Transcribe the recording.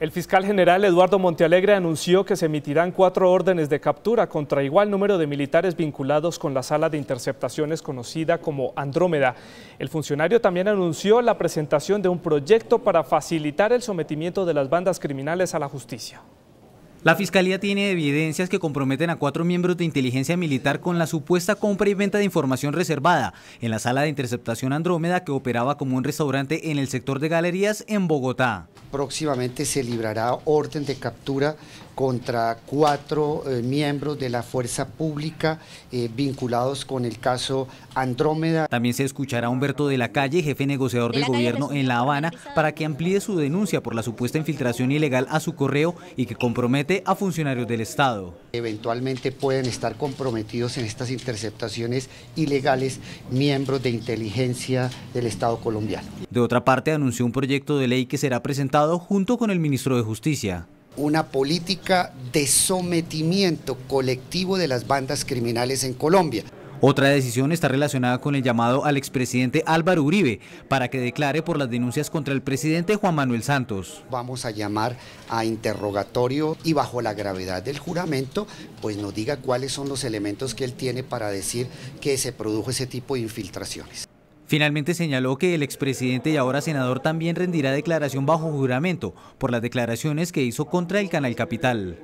El fiscal general Eduardo Montealegre anunció que se emitirán cuatro órdenes de captura contra igual número de militares vinculados con la sala de interceptaciones conocida como Andrómeda. El funcionario también anunció la presentación de un proyecto para facilitar el sometimiento de las bandas criminales a la justicia. La Fiscalía tiene evidencias que comprometen a cuatro miembros de inteligencia militar con la supuesta compra y venta de información reservada en la sala de interceptación Andrómeda que operaba como un restaurante en el sector de galerías en Bogotá próximamente se librará orden de captura contra cuatro eh, miembros de la fuerza pública eh, vinculados con el caso Andrómeda. También se escuchará Humberto de la Calle, jefe negociador del gobierno en La Habana, para que amplíe su denuncia por la supuesta infiltración ilegal a su correo y que compromete a funcionarios del Estado. Eventualmente pueden estar comprometidos en estas interceptaciones ilegales miembros de inteligencia del Estado colombiano. De otra parte, anunció un proyecto de ley que será presentado junto con el ministro de Justicia. Una política de sometimiento colectivo de las bandas criminales en Colombia. Otra decisión está relacionada con el llamado al expresidente Álvaro Uribe para que declare por las denuncias contra el presidente Juan Manuel Santos. Vamos a llamar a interrogatorio y bajo la gravedad del juramento, pues nos diga cuáles son los elementos que él tiene para decir que se produjo ese tipo de infiltraciones. Finalmente señaló que el expresidente y ahora senador también rendirá declaración bajo juramento por las declaraciones que hizo contra el canal Capital.